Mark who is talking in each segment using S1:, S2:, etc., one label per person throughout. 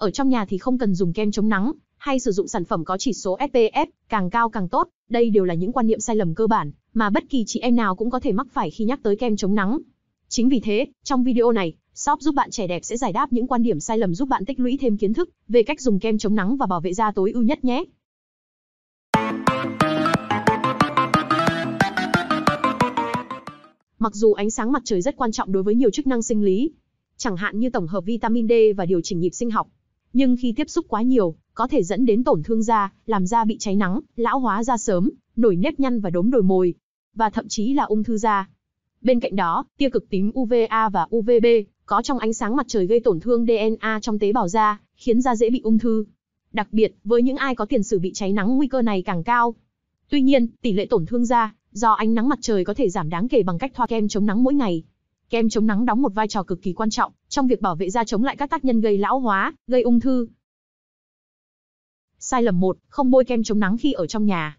S1: Ở trong nhà thì không cần dùng kem chống nắng, hay sử dụng sản phẩm có chỉ số SPF, càng cao càng tốt. Đây đều là những quan niệm sai lầm cơ bản mà bất kỳ chị em nào cũng có thể mắc phải khi nhắc tới kem chống nắng. Chính vì thế, trong video này, shop giúp bạn trẻ đẹp sẽ giải đáp những quan điểm sai lầm giúp bạn tích lũy thêm kiến thức về cách dùng kem chống nắng và bảo vệ da tối ưu nhất nhé. Mặc dù ánh sáng mặt trời rất quan trọng đối với nhiều chức năng sinh lý, chẳng hạn như tổng hợp vitamin D và điều chỉnh nhịp sinh học, nhưng khi tiếp xúc quá nhiều, có thể dẫn đến tổn thương da, làm da bị cháy nắng, lão hóa da sớm, nổi nếp nhăn và đốm đồi mồi, và thậm chí là ung thư da. Bên cạnh đó, tia cực tím UVA và UVB có trong ánh sáng mặt trời gây tổn thương DNA trong tế bào da, khiến da dễ bị ung thư. Đặc biệt, với những ai có tiền sử bị cháy nắng nguy cơ này càng cao. Tuy nhiên, tỷ lệ tổn thương da do ánh nắng mặt trời có thể giảm đáng kể bằng cách thoa kem chống nắng mỗi ngày, kem chống nắng đóng một vai trò cực kỳ quan trọng trong việc bảo vệ da chống lại các tác nhân gây lão hóa, gây ung thư. Sai lầm 1, không bôi kem chống nắng khi ở trong nhà.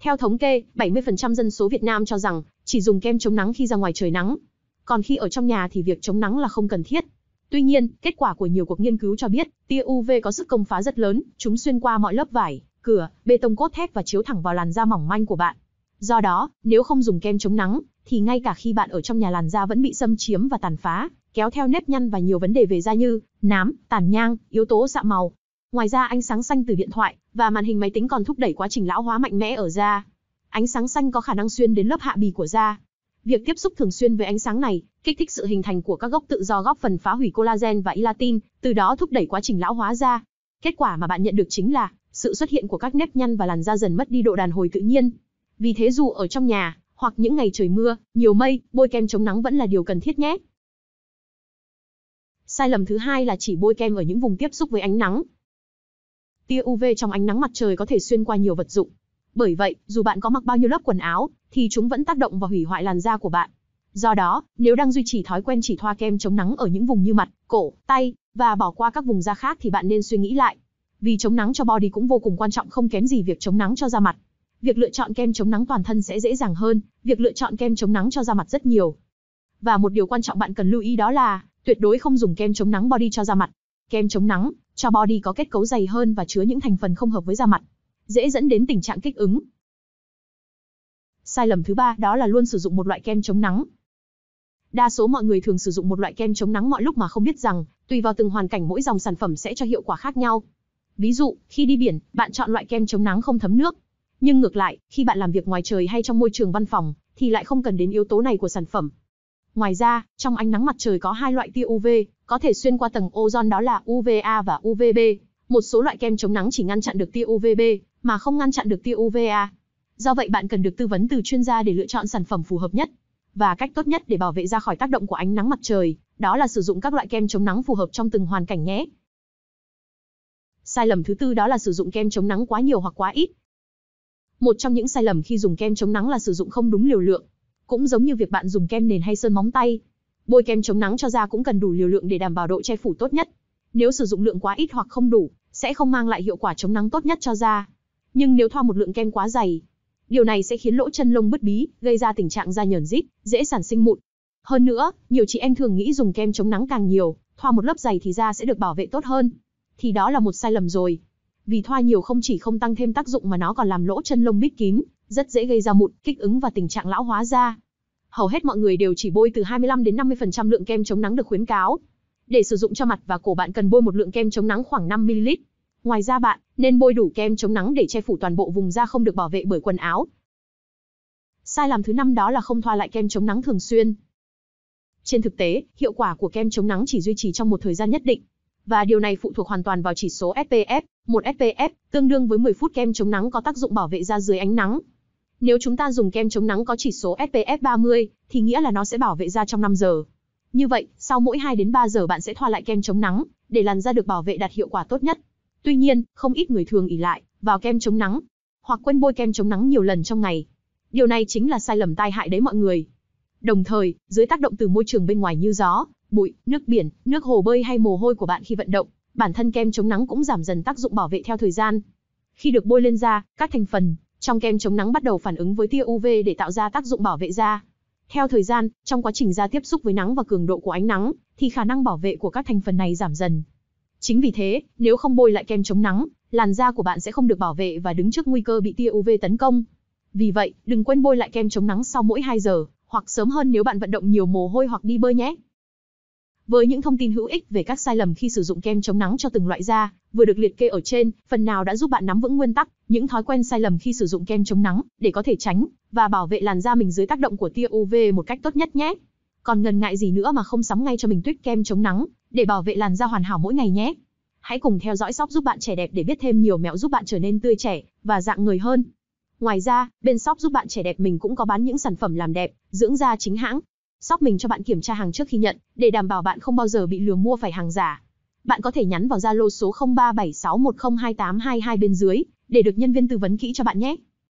S1: Theo thống kê, 70% dân số Việt Nam cho rằng chỉ dùng kem chống nắng khi ra ngoài trời nắng, còn khi ở trong nhà thì việc chống nắng là không cần thiết. Tuy nhiên, kết quả của nhiều cuộc nghiên cứu cho biết, tia UV có sức công phá rất lớn, chúng xuyên qua mọi lớp vải, cửa, bê tông cốt thép và chiếu thẳng vào làn da mỏng manh của bạn. Do đó, nếu không dùng kem chống nắng thì ngay cả khi bạn ở trong nhà làn da vẫn bị xâm chiếm và tàn phá, kéo theo nếp nhăn và nhiều vấn đề về da như nám, tàn nhang, yếu tố sạm màu. Ngoài ra ánh sáng xanh từ điện thoại và màn hình máy tính còn thúc đẩy quá trình lão hóa mạnh mẽ ở da. Ánh sáng xanh có khả năng xuyên đến lớp hạ bì của da. Việc tiếp xúc thường xuyên với ánh sáng này kích thích sự hình thành của các gốc tự do góp phần phá hủy collagen và elastin, từ đó thúc đẩy quá trình lão hóa da. Kết quả mà bạn nhận được chính là sự xuất hiện của các nếp nhăn và làn da dần mất đi độ đàn hồi tự nhiên. Vì thế dù ở trong nhà hoặc những ngày trời mưa, nhiều mây, bôi kem chống nắng vẫn là điều cần thiết nhé. Sai lầm thứ hai là chỉ bôi kem ở những vùng tiếp xúc với ánh nắng. Tia UV trong ánh nắng mặt trời có thể xuyên qua nhiều vật dụng. Bởi vậy, dù bạn có mặc bao nhiêu lớp quần áo, thì chúng vẫn tác động và hủy hoại làn da của bạn. Do đó, nếu đang duy trì thói quen chỉ thoa kem chống nắng ở những vùng như mặt, cổ, tay và bỏ qua các vùng da khác thì bạn nên suy nghĩ lại. Vì chống nắng cho body cũng vô cùng quan trọng không kém gì việc chống nắng cho da mặt việc lựa chọn kem chống nắng toàn thân sẽ dễ dàng hơn, việc lựa chọn kem chống nắng cho da mặt rất nhiều. Và một điều quan trọng bạn cần lưu ý đó là, tuyệt đối không dùng kem chống nắng body cho da mặt. Kem chống nắng cho body có kết cấu dày hơn và chứa những thành phần không hợp với da mặt, dễ dẫn đến tình trạng kích ứng. Sai lầm thứ ba đó là luôn sử dụng một loại kem chống nắng. Đa số mọi người thường sử dụng một loại kem chống nắng mọi lúc mà không biết rằng, tùy vào từng hoàn cảnh mỗi dòng sản phẩm sẽ cho hiệu quả khác nhau. Ví dụ, khi đi biển, bạn chọn loại kem chống nắng không thấm nước, nhưng ngược lại, khi bạn làm việc ngoài trời hay trong môi trường văn phòng, thì lại không cần đến yếu tố này của sản phẩm. Ngoài ra, trong ánh nắng mặt trời có hai loại tia UV, có thể xuyên qua tầng ozone đó là UVA và UVB. Một số loại kem chống nắng chỉ ngăn chặn được tia UVB, mà không ngăn chặn được tia UVA. Do vậy bạn cần được tư vấn từ chuyên gia để lựa chọn sản phẩm phù hợp nhất. Và cách tốt nhất để bảo vệ ra khỏi tác động của ánh nắng mặt trời, đó là sử dụng các loại kem chống nắng phù hợp trong từng hoàn cảnh nhé. Sai lầm thứ tư đó là sử dụng kem chống nắng quá nhiều hoặc quá ít, một trong những sai lầm khi dùng kem chống nắng là sử dụng không đúng liều lượng. Cũng giống như việc bạn dùng kem nền hay sơn móng tay, bôi kem chống nắng cho da cũng cần đủ liều lượng để đảm bảo độ che phủ tốt nhất. Nếu sử dụng lượng quá ít hoặc không đủ, sẽ không mang lại hiệu quả chống nắng tốt nhất cho da. Nhưng nếu thoa một lượng kem quá dày, điều này sẽ khiến lỗ chân lông bứt bí, gây ra tình trạng da nhờn rít, dễ sản sinh mụn. Hơn nữa, nhiều chị em thường nghĩ dùng kem chống nắng càng nhiều, thoa một lớp dày thì da sẽ được bảo vệ tốt hơn. Thì đó là một sai lầm rồi vì thoa nhiều không chỉ không tăng thêm tác dụng mà nó còn làm lỗ chân lông bít kín, rất dễ gây ra mụn, kích ứng và tình trạng lão hóa da. Hầu hết mọi người đều chỉ bôi từ 25 đến 50% lượng kem chống nắng được khuyến cáo. Để sử dụng cho mặt và cổ bạn cần bôi một lượng kem chống nắng khoảng 5 ml. Ngoài ra bạn nên bôi đủ kem chống nắng để che phủ toàn bộ vùng da không được bảo vệ bởi quần áo. Sai lầm thứ năm đó là không thoa lại kem chống nắng thường xuyên. Trên thực tế, hiệu quả của kem chống nắng chỉ duy trì trong một thời gian nhất định, và điều này phụ thuộc hoàn toàn vào chỉ số SPF, 1 SPF, tương đương với 10 phút kem chống nắng có tác dụng bảo vệ da dưới ánh nắng. Nếu chúng ta dùng kem chống nắng có chỉ số SPF 30, thì nghĩa là nó sẽ bảo vệ da trong 5 giờ. Như vậy, sau mỗi 2 đến 3 giờ bạn sẽ thoa lại kem chống nắng, để làn da được bảo vệ đạt hiệu quả tốt nhất. Tuy nhiên, không ít người thường ỉ lại vào kem chống nắng, hoặc quên bôi kem chống nắng nhiều lần trong ngày. Điều này chính là sai lầm tai hại đấy mọi người. Đồng thời, dưới tác động từ môi trường bên ngoài như gió, bụi, nước biển, nước hồ bơi hay mồ hôi của bạn khi vận động, bản thân kem chống nắng cũng giảm dần tác dụng bảo vệ theo thời gian. Khi được bôi lên da, các thành phần trong kem chống nắng bắt đầu phản ứng với tia UV để tạo ra tác dụng bảo vệ da. Theo thời gian, trong quá trình da tiếp xúc với nắng và cường độ của ánh nắng, thì khả năng bảo vệ của các thành phần này giảm dần. Chính vì thế, nếu không bôi lại kem chống nắng, làn da của bạn sẽ không được bảo vệ và đứng trước nguy cơ bị tia UV tấn công. Vì vậy, đừng quên bôi lại kem chống nắng sau mỗi 2 giờ, hoặc sớm hơn nếu bạn vận động nhiều mồ hôi hoặc đi bơi nhé. Với những thông tin hữu ích về các sai lầm khi sử dụng kem chống nắng cho từng loại da, vừa được liệt kê ở trên, phần nào đã giúp bạn nắm vững nguyên tắc, những thói quen sai lầm khi sử dụng kem chống nắng để có thể tránh và bảo vệ làn da mình dưới tác động của tia UV một cách tốt nhất nhé. Còn ngần ngại gì nữa mà không sắm ngay cho mình tuyết kem chống nắng để bảo vệ làn da hoàn hảo mỗi ngày nhé. Hãy cùng theo dõi shop giúp bạn trẻ đẹp để biết thêm nhiều mẹo giúp bạn trở nên tươi trẻ và dạng người hơn. Ngoài ra, bên shop giúp bạn trẻ đẹp mình cũng có bán những sản phẩm làm đẹp, dưỡng da chính hãng Sóc mình cho bạn kiểm tra hàng trước khi nhận, để đảm bảo bạn không bao giờ bị lừa mua phải hàng giả. Bạn có thể nhắn vào Zalo số 0376102822 bên dưới để được nhân viên tư vấn kỹ cho bạn nhé.